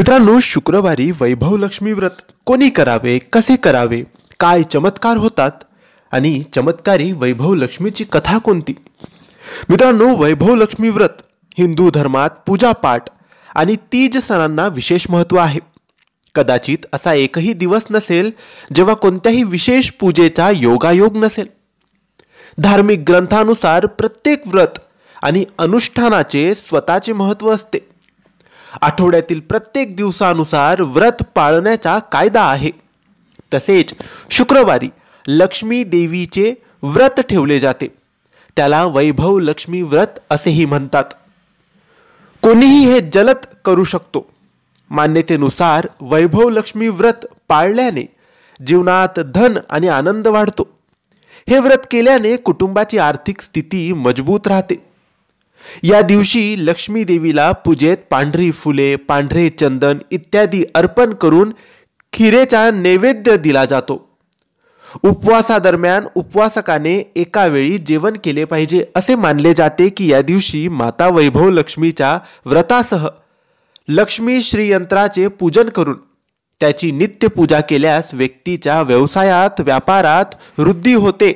मित्रांनो शुक्रवारी वैभव लक्ष्मी व्रत कोणी करावे कसे करावे काय चमत्कार होतात आणि चमत्कारी वैभव लक्ष्मीची कथा कोणती मित्रांनो वैभव लक्ष्मी व्रत हिंदू धर्मात पूजापाठ आणि तीज सणांना विशेष महत्त्व आहे कदाचित असा एकही दिवस नसेल जेव्हा कोणत्याही विशेष पूजेचा योगायोग नसेल धार्मिक ग्रंथानुसार प्रत्येक व्रत आणि अनुष्ठानाचे स्वतःचे महत्त्व असते आठवड्यातील प्रत्येक दिवसानुसार व्रत पाळण्याचा कायदा आहे तसेच शुक्रवारी लक्ष्मी देवीचे व्रत ठेवले जाते त्याला वैभव लक्ष्मी व्रत असेही म्हणतात कोणीही हे जलद करू शकतो मान्यतेनुसार वैभव लक्ष्मी व्रत पाळल्याने जीवनात धन आणि आनंद वाढतो हे व्रत केल्याने कुटुंबाची आर्थिक स्थिती मजबूत राहते या दिवशी लक्ष्मी देवीला पूजेत पांढरी फुले पांढरे चंदन इत्यादी अर्पण करून खिरेचा नैवेद्य दिला जातो उपवासादरम्यान उपवासकाने एका वेळी जेवण केले पाहिजे असे मानले जाते की या दिवशी माता वैभव लक्ष्मीच्या व्रतासह लक्ष्मी श्रीयंत्राचे पूजन करून त्याची नित्य पूजा केल्यास व्यक्तीच्या व्यवसायात व्यापारात वृद्धी होते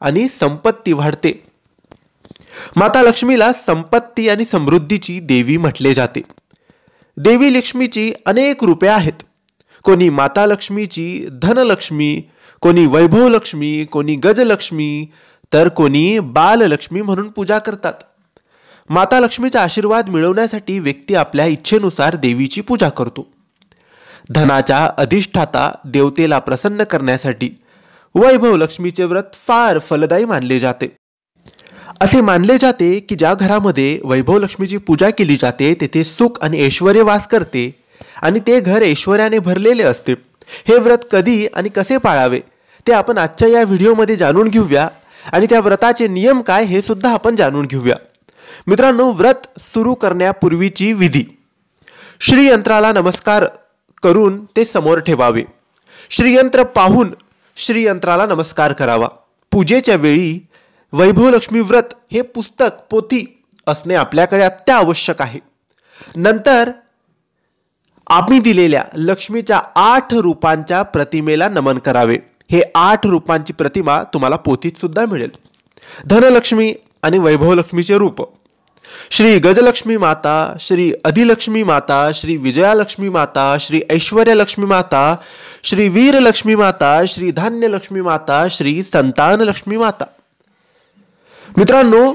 आणि संपत्ती वाढते माता लक्ष्मीला संपत्ती आणि समृद्धीची देवी म्हटले जाते देवी लक्ष्मीची अनेक रूपे आहेत कोणी माता लक्ष्मीची धनलक्ष्मी कोणी वैभव लक्ष्मी कोणी गजलक्ष्मी तर कोणी बाललक्ष्मी म्हणून पूजा करतात माता लक्ष्मीचा आशीर्वाद मिळवण्यासाठी व्यक्ती आपल्या इच्छेनुसार देवीची पूजा करतो धनाच्या अधिष्ठाता देवतेला प्रसन्न करण्यासाठी वैभव लक्ष्मीचे व्रत फार फलदायी मानले जाते असे मानले जाते की ज्या घरामध्ये वैभव लक्ष्मीची पूजा केली जाते तेथे सुख आणि ऐश्वर्य वास करते आणि ते घर ऐश्वर्याने भरलेले असते हे व्रत कधी आणि कसे पाळावे ते आपण आजच्या या व्हिडिओमध्ये जाणून घेऊया आणि त्या व्रताचे नियम काय हे सुद्धा आपण जाणून घेऊया मित्रांनो व्रत सुरू करण्यापूर्वीची विधी श्रीयंत्राला नमस्कार करून ते समोर ठेवावे श्रीयंत्र पाहून श्रीयंत्राला नमस्कार करावा पूजेच्या वेळी वैभवलक्ष्मी व्रत हे पुस्तक पोथी असणे आपल्याकडे अत्यावश्यक आहे नंतर आम्ही दिलेल्या लक्ष्मीच्या आठ रूपांच्या प्रतिमेला नमन करावे हे आठ रूपांची प्रतिमा तुम्हाला पोथीत सुद्धा मिळेल धनलक्ष्मी आणि वैभवलक्ष्मीचे रूप श्री गजलक्ष्मी माता श्री अधिलक्ष्मी माता श्री विजयालक्ष्मी माता श्री ऐश्वर्यलक्ष्मी माता श्री वीरलक्ष्मी माता श्री धान्यलक्ष्मी माता श्री संतानलक्ष्मी माता मित्रांनो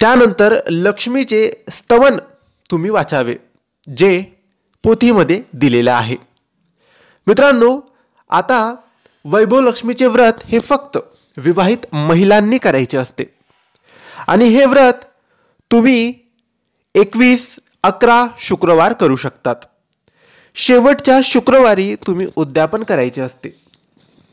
त्यानंतर लक्ष्मीचे स्तवन तुम्ही वाचावे जे पोथीमध्ये दिलेलं आहे मित्रांनो आता वैभवलक्ष्मीचे व्रत हे फक्त विवाहित महिलांनी करायचे असते आणि हे व्रत तुम्ही एकवीस अकरा शुक्रवार करू शकतात शेवटच्या शुक्रवारी तुम्ही उद्यापन करायचे असते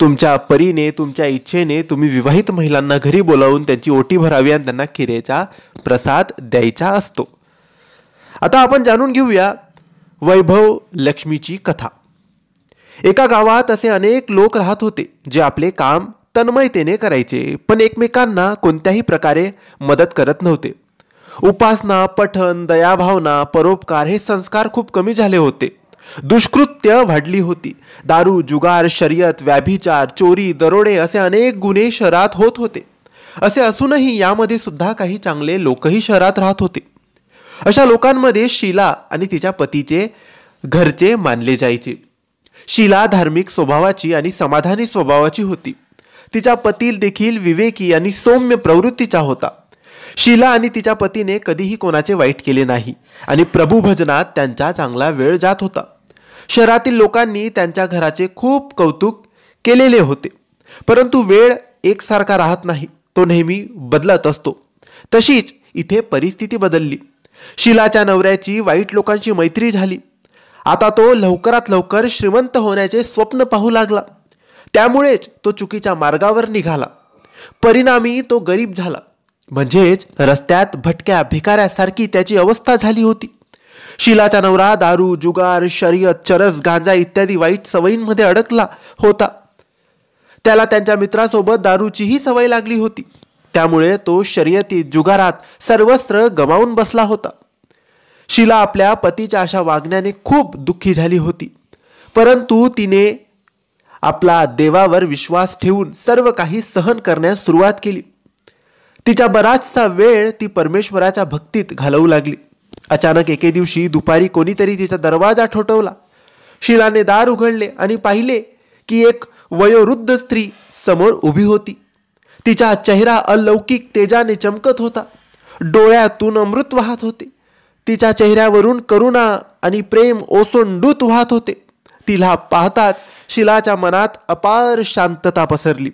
तुमच्या परीने तुमच्या इच्छेने तुम्ही विवाहित महिलांना घरी बोलावून त्यांची ओटी भरावी आणि त्यांना खिरेचा प्रसाद द्यायचा असतो आता आपण जाणून घेऊया वैभव लक्ष्मीची कथा एका गावात असे अनेक लोक राहत होते जे आपले काम तन्मयतेने करायचे पण एकमेकांना कोणत्याही प्रकारे मदत करत नव्हते उपासना पठन दयाभावना परोपकार हे संस्कार खूप कमी झाले होते दुष्कृत्य वाढली होती दारू जुगार शर्यत व्याभिचार चोरी दरोडे असे अनेक गुन्हे शहरात होत होते असे असूनही यामध्ये सुद्धा काही चांगले लोकही शहरात राहत होते अशा लोकांमध्ये शिला आणि तिच्या पतीचे घरचे मानले जायचे शिला धार्मिक स्वभावाची आणि समाधानी स्वभावाची होती तिचा पती देखील विवेकी आणि सौम्य प्रवृत्तीचा होता शिला आणि तिच्या पतीने कधीही कोणाचे वाईट केले नाही आणि भजनात त्यांचा चांगला वेळ जात होता शहरातील लोकांनी त्यांच्या घराचे खूप कौतुक केलेले होते परंतु वेळ एकसारखा राहत नाही तो नेहमी बदलत असतो तशीच इथे परिस्थिती बदलली शिलाच्या नवऱ्याची वाईट लोकांची मैत्री झाली आता तो लवकरात लवकर श्रीमंत होण्याचे स्वप्न पाहू लागला त्यामुळेच तो चुकीच्या मार्गावर निघाला परिणामी तो गरीब झाला म्हणजेच रस्त्यात भटक्या भिकाऱ्यासारखी त्याची अवस्था झाली होती शिलाचा नवरा दारू जुगार शर्यत चरस गांजा इत्यादी वाईट सवयींमध्ये अडकला होता त्याला त्यांच्या मित्रासोबत दारूचीही सवय लागली होती त्यामुळे तो शर्यतीत जुगारात सर्वस्त्र गमावून बसला होता शिला आपल्या पतीच्या अशा वागण्याने खूप दुःखी झाली होती परंतु तिने आपला देवावर विश्वास ठेवून सर्व काही सहन करण्यास सुरुवात केली तिचा बराचसा वेळ ती परमेश्वराच्या भक्तीत घालवू लागली अचानक एके दिवशी दुपारी कोणीतरी तिचा दरवाजा ठोठवला शिलाने दार उघडले आणि पाहिले की एक वयोवृद्ध स्त्री समोर उभी होती तिचा चेहरा अलौकिक तेजाने चमकत होता डोळ्यातून अमृत वाहत होते तिच्या चेहऱ्यावरून करुणा आणि प्रेम ओसोंडूत वाहत होते तिला पाहताच शिलाच्या मनात अपार शांतता पसरली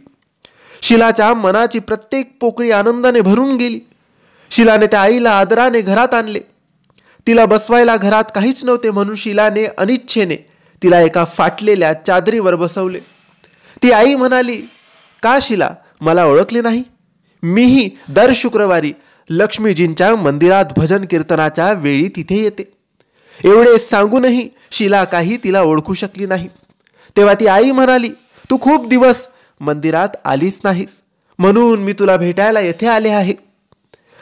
शिलाच्या मनाची प्रत्येक पोकळी आनंदाने भरून गेली शिलाने त्या आईला आदराने घरात आणले तिला बसवायला घरात काहीच नव्हते म्हणून शिलाने अनिच्छेने तिला एका फाटलेल्या चादरीवर बसवले ती आई म्हणाली का शिला मला ओळखले नाही मीही दर शुक्रवारी लक्ष्मीजींच्या मंदिरात भजन कीर्तनाच्या वेळी तिथे येते एवढे सांगूनही शिला काही तिला ओळखू शकली नाही तेव्हा ती आई म्हणाली तू खूप दिवस मंदिरात आलीच नाही म्हणून मी तुला भेटायला येथे आले आहे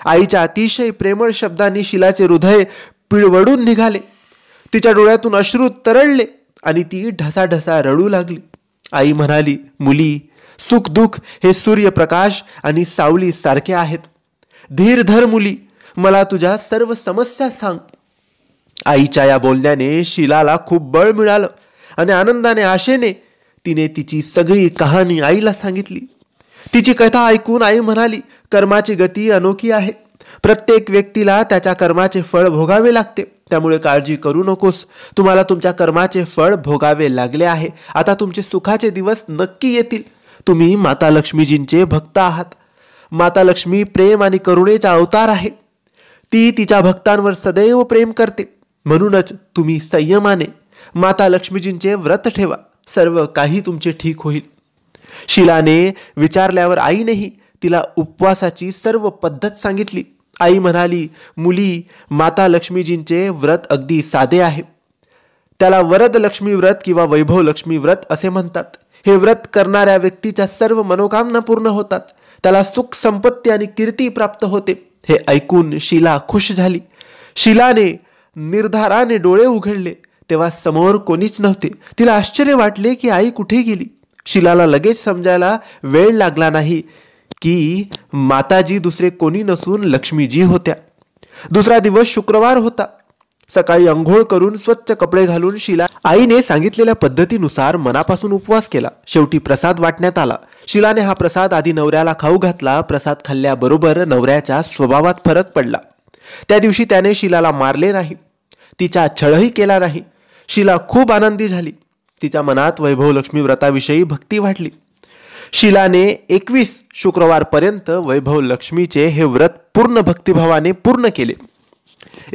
आईच्या अतिशय प्रेमळ शब्दांनी शिलाचे हृदय पिळवडून निघाले तिच्या डोळ्यातून अश्रू तरळले आणि ती ढसाढसा रडू लागली आई म्हणाली मुली सुख दुःख हे सूर्यप्रकाश आणि सावली सारखे आहेत धीर धर मुली मला तुझ्या सर्व समस्या सांग आईच्या या बोलण्याने शिलाला खूप बळ मिळालं आणि आनंदाने आशेने तिने तिची सगळी कहाणी आईला सांगितली तिची कथा ऐकून आई म्हणाली कर्माची गती अनोखी आहे प्रत्येक व्यक्तीला त्याच्या कर्माचे फळ भोगावे लागते त्यामुळे काळजी करू नकोस तुम्हाला तुमच्या कर्माचे फळ भोगावे लागले आहे आता तुमचे सुखाचे दिवस नक्की येतील तुम्ही माता लक्ष्मीजींचे भक्त आहात माता लक्ष्मी प्रेम आणि करुणेचा अवतार आहे ती तिच्या भक्तांवर सदैव प्रेम करते म्हणूनच तुम्ही संयमाने माता लक्ष्मीजींचे व्रत ठेवा सर्व काही तुमचे ठीक होईल शिलाने विचारल्यावर आईनेही तिला उपवासाची सर्व पद्धत सांगितली आई म्हणाली मुली माता लक्ष्मीजींचे व्रत अगदी साधे आहे त्याला वरद लक्ष्मी व्रत किंवा वैभव लक्ष्मी व्रत असे म्हणतात हे व्रत करणाऱ्या व्यक्तीच्या सर्व मनोकामना पूर्ण होतात त्याला सुख संपत्ती आणि कीर्ती प्राप्त होते हे ऐकून शिला खुश झाली शिलाने निर्धाराने डोळे उघडले तेव्हा समोर कोणीच नव्हते तिला आश्चर्य वाटले की आई कुठे गेली शिलाला लगेच समजायला वेळ लागला नाही की माताजी दुसरे कोणी नसून लक्ष्मीजी होत्या दुसरा दिवस शुक्रवार होता सकाळी अंघोळ करून स्वच्छ कपडे घालून शिला आईने सांगितलेल्या पद्धतीनुसार मनापासून उपवास केला शेवटी प्रसाद वाटण्यात आला शिलाने हा प्रसाद आधी नवऱ्याला खाऊ घातला प्रसाद खाल्ल्याबरोबर नवऱ्याच्या स्वभावात फरक पडला त्या दिवशी त्याने शिलाला मारले नाही तिचा छळही केला नाही शिला खूप आनंदी झाली तिच्या मनात वैभव लक्ष्मी व्रताविषयी भक्ती वाटली शिलाने एकवीस शुक्रवारपर्यंत वैभव लक्ष्मीचे हे व्रत पूर्ण भक्तिभावाने पूर्ण केले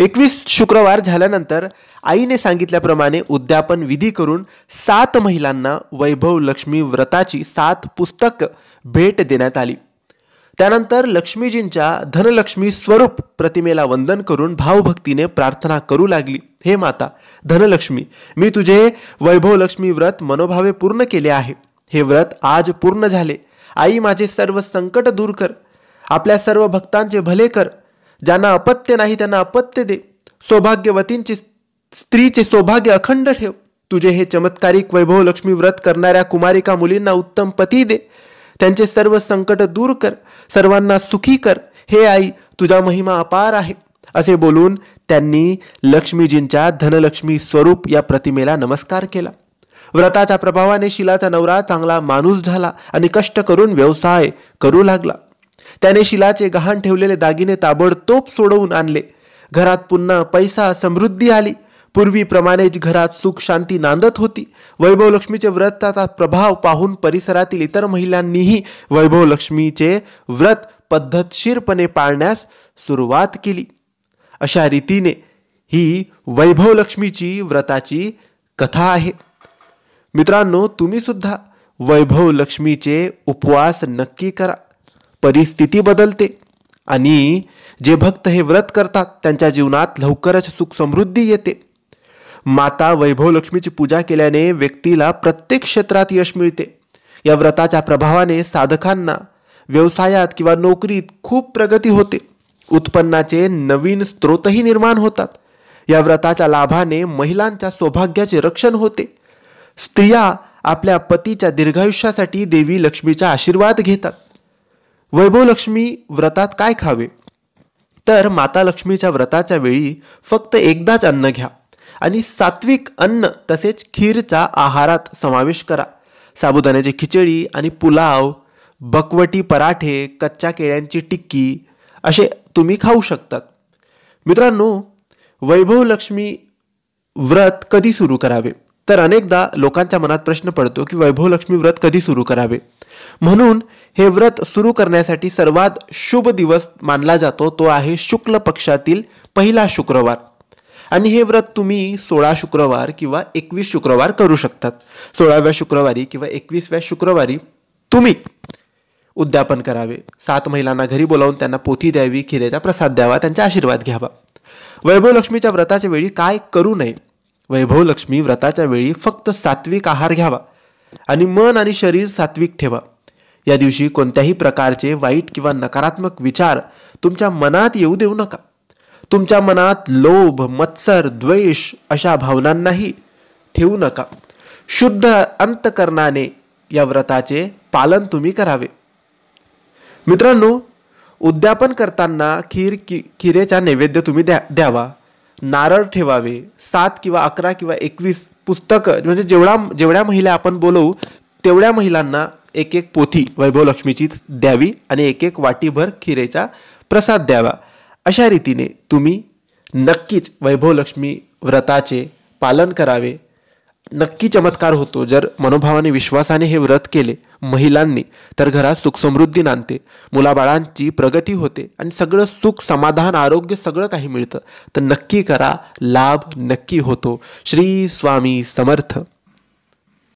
एकवीस शुक्रवार झाल्यानंतर आईने सांगितल्याप्रमाणे उद्यापन विधी करून सात महिलांना वैभव लक्ष्मी व्रताची सात पुस्तक भेट देण्यात आली त्यानंतर लक्ष्मीजींच्या धनलक्ष्मी स्वरूप प्रतिमेला वंदन करून भावभक्तीने प्रार्थना करू लागली हे माता धनलक्ष्मी मी तुझे वैभव लक्ष्मी व्रत मनोभावे पूर्ण केले आहे हे व्रत आज पूर्ण झाले आई माझे सर्व संकट दूर कर आपल्या सर्व भक्तांचे भले कर ज्यांना अपत्य नाही त्यांना अपत्य दे सौभाग्यवतींचे स्त्रीचे सौभाग्य अखंड ठेव तुझे हे चमत्कारिक वैभव लक्ष्मी व्रत करणाऱ्या कुमारिका मुलींना उत्तम पती दे त्यांचे सर्व संकट दूर कर सर्वांना सुखी कर हे आई तुझा महिमा अपार आहे असे बोलून त्यांनी लक्ष्मीजींच्या धनलक्ष्मी स्वरूप या प्रतिमेला नमस्कार केला व्रताच्या प्रभावाने शिलाचा नवरा चांगला माणूस झाला आणि कष्ट करून व्यवसाय करू लागला त्याने शिलाचे गहाण ठेवलेले दागिने ताबडतोब सोडवून आणले घरात पुन्हा पैसा समृद्धी आली पूर्वीप्रमाणेच घरात सुख शांती नांदत होती वैभवलक्ष्मीचे व्रताचा प्रभाव पाहून परिसरातील इतर महिलांनीही वैभवलक्ष्मीचे व्रत पद्धतशीरपणे पाळण्यास सुरुवात केली अशा रीतीने ही वैभवलक्ष्मीची व्रताची कथा आहे मित्रांनो तुम्ही सुद्धा वैभवलक्ष्मीचे उपवास नक्की करा परिस्थिती बदलते आणि जे भक्त हे व्रत करतात त्यांच्या जीवनात लवकरच सुख समृद्धी येते माता वैभवलक्ष्मीची पूजा केल्याने व्यक्तीला प्रत्येक क्षेत्रात यश मिळते या व्रताच्या प्रभावाने साधकांना व्यवसायात किंवा नोकरीत खूप प्रगती होते उत्पन्नाचे नवीन स्रोतही निर्माण होतात या व्रताच्या लाभाने महिलांच्या सौभाग्याचे रक्षण होते स्त्रिया आपल्या पतीच्या दीर्घायुष्यासाठी देवी लक्ष्मीचा आशीर्वाद घेतात वैभवलक्ष्मी व्रतात काय खावे तर माता लक्ष्मीच्या व्रताच्या वेळी फक्त एकदाच अन्न घ्या आणि सात्विक अन्न तसेच खीरचा आहारात समावेश करा साबुदाण्याची खिचडी आणि पुलाव बकवटी पराठे कच्च्या केळ्यांची टिक्की असे तुम्ही खाऊ शकतात मित्रांनो वैभवलक्ष्मी व्रत कधी सुरू करावे तर अनेकदा लोकांच्या मनात प्रश्न पडतो की वैभवलक्ष्मी व्रत कधी सुरू करावे म्हणून हे व्रत सुरू करण्यासाठी सर्वात शुभ दिवस मानला जातो तो आहे शुक्ल पक्षातील पहिला शुक्रवार आणि हे व्रत तुम्ही सोळा शुक्रवार किंवा एकवीस शुक्रवार करू शकतात सोळाव्या शुक्रवारी किंवा एकवीसव्या शुक्रवारी तुम्ही उद्यापन करावे सात महिलांना घरी बोलावून त्यांना पोथी द्यावी खिरेचा प्रसाद द्यावा त्यांचा आशीर्वाद घ्यावा वैभव लक्ष्मीच्या व्रताच्या वेळी काय करू नये वैभव लक्ष्मी व्रताच्या वेळी फक्त सात्विक आहार घ्यावा आणि मन आणि शरीर सात्विक ठेवा या दिवशी कोणत्याही प्रकारचे वाईट किंवा नकारात्मक विचार तुमच्या मनात येऊ देऊ नका तुमच्या मनात लोभ मत्सर द्वेष अशा भावनांनाही ठेवू नका शुद्ध अंतकरणाने या व्रताचे पालन तुम्ही करावे मित्रांनो उद्यापन करताना खीर कि खिरेचा नैवेद्य तुम्ही द्या द्यावा नारळ ठेवावे सात किंवा अकरा किंवा एकवीस पुस्तकं म्हणजे जेवढा जेवढ्या महिला आपण बोलवू तेवढ्या महिलांना एक एक पोथी वैभवलक्ष्मीचीच द्यावी आणि एक एक वाटीभर खिरेचा प्रसाद द्यावा अशा रीतीने तुम्ही नक्कीच वैभवलक्ष्मी व्रताचे पालन करावे नक्की चमत्कार होतो जर मनोभावाने विश्वासाने हे व्रत केले महिलांनी तर घरात सुखसमृद्धी नांदते मुलाबाळांची प्रगती होते आणि सगळं सुख समाधान आरोग्य सगळं काही मिळतं तर नक्की करा लाभ नक्की होतो श्री स्वामी समर्थ